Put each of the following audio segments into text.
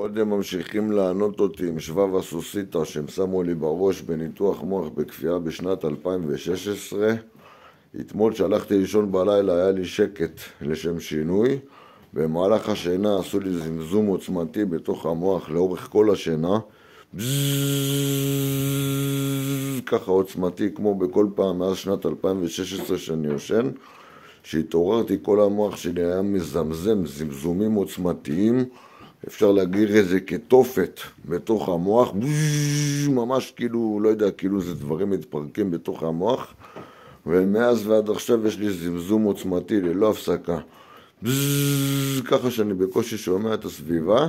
עוד הם ממשיכים לענות אותי עם שבב הסוסיתא שהם שמו לי בראש בניתוח מוח בכפייה בשנת 2016. אתמול שהלכתי לישון בלילה היה לי שקט לשם שינוי. במהלך השינה עשו לי זמזום עוצמתי בתוך המוח לאורך כל השינה. ככה עוצמתי כמו בכל פעם מאז שנת 2016 שאני יושן. כשהתעוררתי כל המוח שלי היה מזמזם זמזומים עוצמתיים אפשר להגיד את זה כתופת בתוך המוח, ממש כאילו, לא יודע, כאילו זה דברים מתפרקים בתוך המוח, ומאז ועד עכשיו יש לי זמזום עוצמתי ללא הפסקה. ככה שאני בקושי שומע את הסביבה,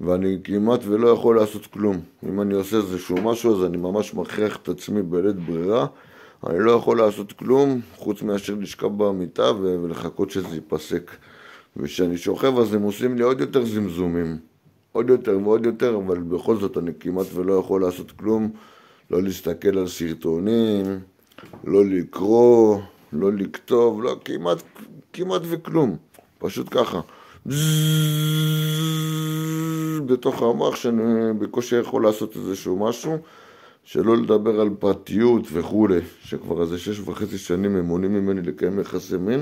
ואני כמעט ולא יכול לעשות כלום. אם אני עושה איזשהו משהו, אז אני ממש מכריח את עצמי בלית ברירה. אני לא יכול לעשות כלום חוץ מאשר לשכב במיטה ולחכות שזה ייפסק. וכשאני שוכב אז הם עושים לי עוד יותר זמזומים, עוד יותר ועוד יותר, אבל בכל זאת אני כמעט ולא יכול לעשות כלום, לא להסתכל על סרטונים, לא לקרוא, לא לכתוב, לא, כמעט, כמעט וכלום, פשוט ככה. בתוך המוח שאני בקושי יכול לעשות איזשהו משהו, שלא לדבר על פרטיות וכולי, שכבר איזה שש וחצי שנים הם מונעים ממני לקיים יחסי מין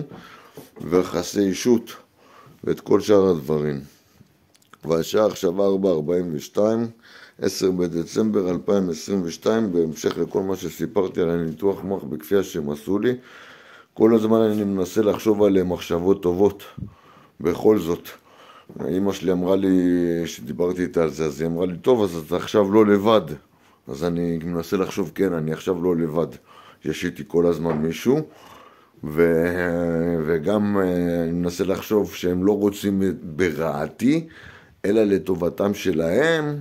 ויחסי אישות. ואת כל שאר הדברים. והשעה עכשיו 4.42, 10 בדצמבר 2022, בהמשך לכל מה שסיפרתי על הניתוח מוח בכפי השם עשו לי. כל הזמן אני מנסה לחשוב על מחשבות טובות, בכל זאת. אימא שלי אמרה לי, כשדיברתי איתה על זה, אז היא אמרה לי, טוב, אז אתה עכשיו לא לבד. אז אני מנסה לחשוב, כן, אני עכשיו לא לבד. יש איתי כל הזמן מישהו. ו... וגם אה, אני מנסה לחשוב שהם לא רוצים ברעתי, אלא לטובתם שלהם.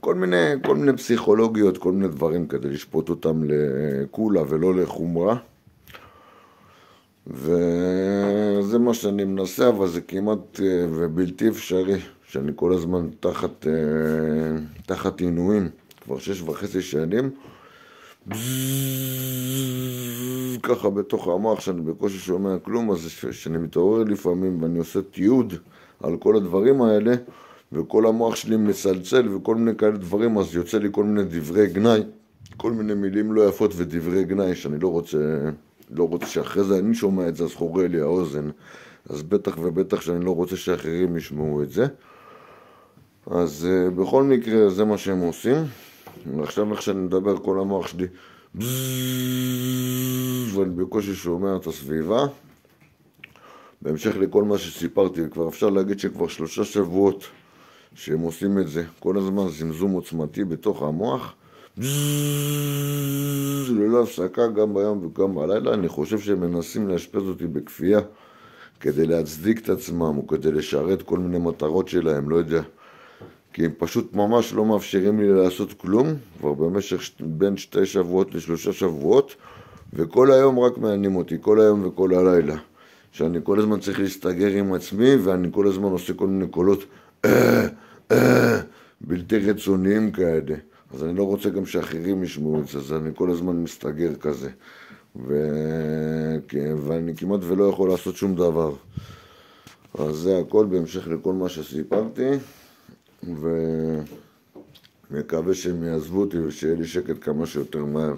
כל מיני, כל מיני פסיכולוגיות, כל מיני דברים כדי לשפוט אותם לקולה ולא לחומרה. וזה מה שאני מנסה, אבל זה כמעט אה, ובלתי אפשרי, שאני כל הזמן תחת, אה, תחת עינויים, כבר שש וחצי שנים. ככה בתוך המוח שאני בקושי שומע כלום, אז כשאני מתעורר לפעמים ואני עושה תיעוד על כל הדברים האלה, וכל המוח שלי מצלצל וכל מיני כאלה דברים, אז יוצא לי כל מיני דברי גנאי, כל מיני מילים לא יפות ודברי גנאי שאני לא רוצה, לא רוצה שאחרי זה אני שומע את זה, אז חורה לי האוזן, אז בטח ובטח שאני לא רוצה שאחרים ישמעו את זה. אז בכל מקרה זה מה שהם עושים. עכשיו איך שאני מדבר כל המוח שלי ואני בקושי שומע את הסביבה. בהמשך לכל מה שסיפרתי, כבר אפשר להגיד שכבר שלושה שבועות שהם עושים את זה, כל הזמן זמזום עוצמתי בתוך המוח, ללא הפסקה גם ביום וגם בלילה, אני חושב שהם מנסים לאשפז אותי בכפייה כדי להצדיק את עצמם או כדי לשרת כל מיני מטרות שלהם, לא יודע. כי הם פשוט ממש לא מאפשרים לי לעשות כלום, כבר במשך ש... בין שתי שבועות לשלושה שבועות, וכל היום רק מעניינים אותי, כל היום וכל הלילה. שאני כל הזמן צריך להסתגר עם עצמי, ואני כל הזמן עושה כל מיני קולות אה, אה, בלתי רצוניים כאלה. אז אני לא רוצה גם שאחרים ישמעו את זה, אז אני כל הזמן מסתגר כזה. ו... ואני כמעט ולא יכול לעשות שום דבר. אז זה הכל בהמשך לכל מה שסיפרתי. ומקווה שהם יעזבו אותי ושיהיה לי שקט כמה שיותר מהר.